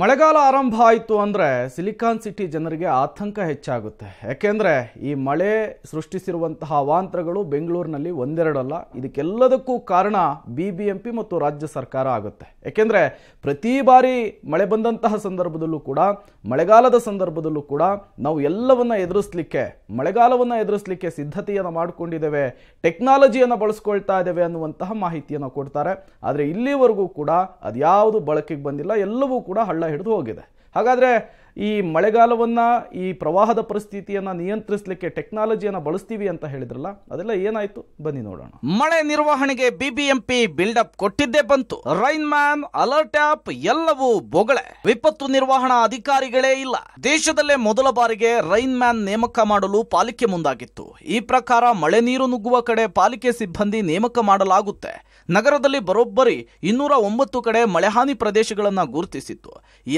ಮಳೆಗಾಲ ಆರಂಭ ಆಯಿತು ಅಂದರೆ ಸಿಲಿಕಾನ್ ಸಿಟಿ ಜನರಿಗೆ ಆತಂಕ ಹೆಚ್ಚಾಗುತ್ತೆ ಯಾಕೆಂದರೆ ಈ ಮಳೆ ಸೃಷ್ಟಿಸಿರುವಂತಹ ಅವಾಂತರಗಳು ಬೆಂಗಳೂರಿನಲ್ಲಿ ಒಂದೆರಡಲ್ಲ ಇದಕ್ಕೆಲ್ಲದಕ್ಕೂ ಕಾರಣ ಬಿ ಬಿ ಎಂ ಪಿ ಮತ್ತು ರಾಜ್ಯ ಸರ್ಕಾರ ಆಗುತ್ತೆ ಯಾಕೆಂದರೆ ಪ್ರತಿ ಬಾರಿ ಮಳೆ ಬಂದಂತಹ ಸಂದರ್ಭದಲ್ಲೂ ಕೂಡ ಮಳೆಗಾಲದ ಸಂದರ್ಭದಲ್ಲೂ ಕೂಡ ನಾವು ಎಲ್ಲವನ್ನು ಎದುರಿಸಲಿಕ್ಕೆ ಮಳೆಗಾಲವನ್ನು ಎದುರಿಸಲಿಕ್ಕೆ ಸಿದ್ಧತೆಯನ್ನು ಮಾಡಿಕೊಂಡಿದ್ದೇವೆ ಟೆಕ್ನಾಲಜಿಯನ್ನು ಬಳಸ್ಕೊಳ್ತಾ ಇದ್ದೇವೆ ಅನ್ನುವಂತಹ ಮಾಹಿತಿಯನ್ನು ಕೊಡ್ತಾರೆ ಆದರೆ ಇಲ್ಲಿವರೆಗೂ ಕೂಡ ಅದ್ಯಾವುದು ಬಳಕೆಗೆ ಬಂದಿಲ್ಲ ಎಲ್ಲವೂ ಕೂಡ ಹಳ್ಳ ಹಿಡಿದು ಹೋಗಿದೆ ಹಾಗಾದರೆ ಈ ಮಳೆಗಾಲವನ್ನು ಈ ಪ್ರವಾಹದ ಪರಿಸ್ಥಿತಿಯನ್ನು ನಿಯಂತ್ರಿಸಲಿಕ್ಕೆ ಟೆಕ್ನಾಲಜಿಯನ್ನು ಬಳಸ್ತೀವಿ ಅಂತ ಹೇಳಿದ್ರಲ್ಲ ಅದೆಲ್ಲ ಏನಾಯ್ತು ಬನ್ನಿ ನೋಡೋಣ ಮಳೆ ನಿರ್ವಹಣೆಗೆ ಬಿಬಿಎಂಪಿ ಬಿಲ್ಡಪ್ ಕೊಟ್ಟಿದ್ದೇ ಬಂತು ರೈನ್ ಮ್ಯಾನ್ ಅಲರ್ಟ್ ಆಪ್ ಎಲ್ಲವೂ ಬೊಗಳೆ ವಿಪತ್ತು ನಿರ್ವಹಣಾ ಅಧಿಕಾರಿಗಳೇ ಇಲ್ಲ ದೇಶದಲ್ಲೇ ಮೊದಲ ಬಾರಿಗೆ ರೈನ್ ಮ್ಯಾನ್ ನೇಮಕ ಮಾಡಲು ಪಾಲಿಕೆ ಮುಂದಾಗಿತ್ತು ಈ ಪ್ರಕಾರ ಮಳೆ ನೀರು ನುಗ್ಗುವ ಕಡೆ ಪಾಲಿಕೆ ಸಿಬ್ಬಂದಿ ನೇಮಕ ಮಾಡಲಾಗುತ್ತೆ ನಗರದಲ್ಲಿ ಬರೋಬ್ಬರಿ ಇನ್ನೂರ ಒಂಬತ್ತು ಕಡೆ ಮಳೆಹಾನಿ ಪ್ರದೇಶಗಳನ್ನು ಗುರುತಿಸಿತ್ತು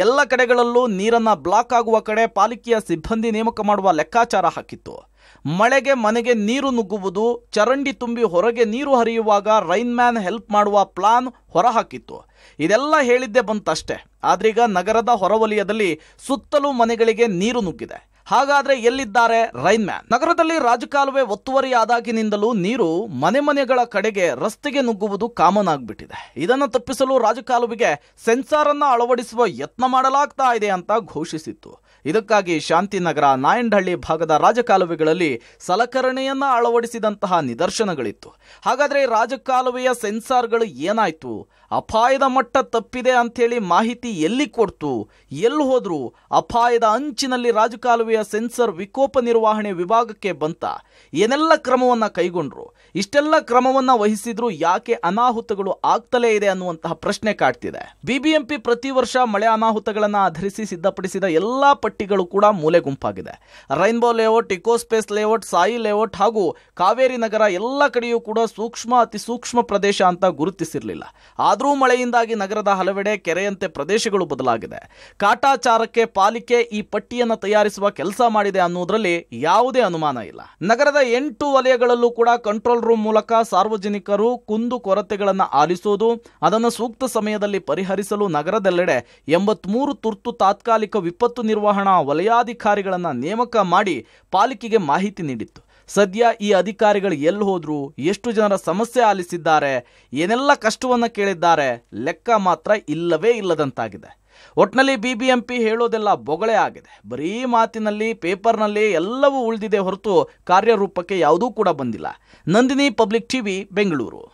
ಎಲ್ಲ ಕಡೆಗಳಲ್ಲೂ ನೀರನ್ನ ಬ್ಲಾಕ್ ಆಗುವ ಕಡೆ ಪಾಲಿಕೆಯ ಸಿಬ್ಬಂದಿ ನೇಮಕ ಮಾಡುವ ಲೆಕ್ಕಾಚಾರ ಹಾಕಿತ್ತು ಮಳೆಗೆ ಮನೆಗೆ ನೀರು ನುಗ್ಗುವುದು ಚರಂಡಿ ತುಂಬಿ ಹೊರಗೆ ನೀರು ಹರಿಯುವಾಗ ರೈನ್ ಮ್ಯಾನ್ ಹೆಲ್ಪ್ ಮಾಡುವ ಪ್ಲಾನ್ ಹೊರಹಾಕಿತ್ತು ಇದೆಲ್ಲ ಹೇಳಿದ್ದೆ ಬಂತಷ್ಟೇ ಆದ್ರೀಗ ನಗರದ ಹೊರವಲಯದಲ್ಲಿ ಸುತ್ತಲೂ ಮನೆಗಳಿಗೆ ನೀರು ನುಗ್ಗಿದೆ ಹಾಗಾದ್ರೆ ಎಲ್ಲಿದ್ದಾರೆ ರೈನ್ ಮ್ಯಾನ್ ನಗರದಲ್ಲಿ ರಾಜಕಾಲುವೆ ಒತ್ತುವರಿ ಆದಾಗಿನಿಂದಲೂ ನೀರು ಮನೆ ಮನೆಗಳ ಕಡೆಗೆ ರಸ್ತೆಗೆ ನುಗ್ಗುವುದು ಕಾಮನ್ ಆಗಿಬಿಟ್ಟಿದೆ ಇದನ್ನು ತಪ್ಪಿಸಲು ರಾಜಕಾಲುವೆಗೆ ಸೆನ್ಸಾರ್ ಅನ್ನ ಅಳವಡಿಸುವ ಯತ್ನ ಮಾಡಲಾಗ್ತಾ ಇದೆ ಅಂತ ಘೋಷಿಸಿತ್ತು ಇದಕ್ಕಾಗಿ ಶಾಂತಿನಗರ ನಾಯಂಡಹಳ್ಳಿ ಭಾಗದ ರಾಜಕಾಲುವೆಗಳಲ್ಲಿ ಸಲಕರಣೆಯನ್ನ ಅಳವಡಿಸಿದಂತಹ ನಿದರ್ಶನಗಳಿತ್ತು ಹಾಗಾದ್ರೆ ರಾಜಕಾಲುವೆಯ ಸೆನ್ಸಾರ್ಗಳು ಏನಾಯ್ತು ಅಪಾಯದ ಮಟ್ಟ ತಪ್ಪಿದೆ ಹೇಳಿ ಮಾಹಿತಿ ಎಲ್ಲಿ ಕೊಡ್ತು ಎಲ್ಲಿ ಹೋದ್ರು ಅಪಾಯದ ಅಂಚಿನಲ್ಲಿ ರಾಜಕಾಲುವೆಯ ಸೆನ್ಸರ್ ವಿಕೋಪ ನಿರ್ವಹಣೆ ವಿಭಾಗಕ್ಕೆ ಬಂತ ಏನೆಲ್ಲ ಕ್ರಮವನ್ನ ಕೈಗೊಂಡ್ರು ಇಷ್ಟೆಲ್ಲ ಕ್ರಮವನ್ನ ವಹಿಸಿದ್ರು ಯಾಕೆ ಅನಾಹುತಗಳು ಆಗ್ತಲೇ ಇದೆ ಅನ್ನುವಂತಹ ಪ್ರಶ್ನೆ ಕಾಡ್ತಿದೆ ಬಿಬಿಎಂಪಿ ಪ್ರತಿ ವರ್ಷ ಮಳೆ ಅನಾಹುತಗಳನ್ನು ಆಧರಿಸಿ ಸಿದ್ಧಪಡಿಸಿದ ಎಲ್ಲಾ ಪಟ್ಟಿಗಳು ಕೂಡ ಮೂಲೆ ಗುಂಪಾಗಿದೆ rainbow layout ecospace layout Sai layout ಹಾಗೂ ಕಾವೇರಿ ನಗರ ಎಲ್ಲ ಕಡೆಯೂ ಕೂಡ ಸೂಕ್ಷ್ಮ ಅತಿ ಸೂಕ್ಷ್ಮ ಪ್ರದೇಶ ಅಂತ ಗುರುತಿಸಿರಲಿಲ್ಲ ಆದರೂ ಮಳೆಯಿಂದಾಗಿ ನಗರದ ಹಲವೆಡೆ ಕೆರೆಯಂತೆ ಪ್ರದೇಶಗಳು ಬದಲಾಗಿದೆ ಕಾಟಾಚಾರಕ್ಕೆ ಪಾಲಿಕೆ ಈ ಪಟ್ಟಿಯನ್ನು ತಯಾರಿಸುವ ಕೆಲಸ ಕೆಲಸ ಮಾಡಿದೆ ಅನ್ನೋದ್ರಲ್ಲಿ ಯಾವುದೇ ಅನುಮಾನ ಇಲ್ಲ ನಗರದ ಎಂಟು ವಲಯಗಳಲ್ಲೂ ಕೂಡ ಕಂಟ್ರೋಲ್ ರೂಮ್ ಮೂಲಕ ಸಾರ್ವಜನಿಕರು ಕುಂದು ಕೊರತೆಗಳನ್ನು ಆಲಿಸುವುದು ಅದನ್ನು ಸೂಕ್ತ ಸಮಯದಲ್ಲಿ ಪರಿಹರಿಸಲು ನಗರದೆಲ್ಲೆಡೆ ಎಂಬತ್ಮೂರು ತುರ್ತು ತಾತ್ಕಾಲಿಕ ವಿಪತ್ತು ನಿರ್ವಹಣಾ ವಲಯಾಧಿಕಾರಿಗಳನ್ನು ನೇಮಕ ಮಾಡಿ ಪಾಲಿಕೆಗೆ ಮಾಹಿತಿ ನೀಡಿತ್ತು ಸದ್ಯ ಈ ಅಧಿಕಾರಿಗಳು ಎಲ್ಲಿ ಹೋದ್ರು ಎಷ್ಟು ಜನರ ಸಮಸ್ಯೆ ಆಲಿಸಿದ್ದಾರೆ ಏನೆಲ್ಲ ಕಷ್ಟವನ್ನು ಕೇಳಿದ್ದಾರೆ ಲೆಕ್ಕ ಮಾತ್ರ ಇಲ್ಲವೇ ಇಲ್ಲದಂತಾಗಿದೆ ಒಟ್ನಲ್ಲಿ ಬಿ ಬಿ ಎಂ ಪಿ ಹೇಳೋದೆಲ್ಲ ಬೊಗಳೆ ಆಗಿದೆ ಬರೀ ಮಾತಿನಲ್ಲಿ ಪೇಪರ್ನಲ್ಲಿ ಎಲ್ಲವೂ ಉಳಿದಿದೆ ಹೊರತು ಕಾರ್ಯರೂಪಕ್ಕೆ ಯಾವುದೂ ಕೂಡ ಬಂದಿಲ್ಲ ನಂದಿನಿ ಪಬ್ಲಿಕ್ ಟಿವಿ ಬೆಂಗಳೂರು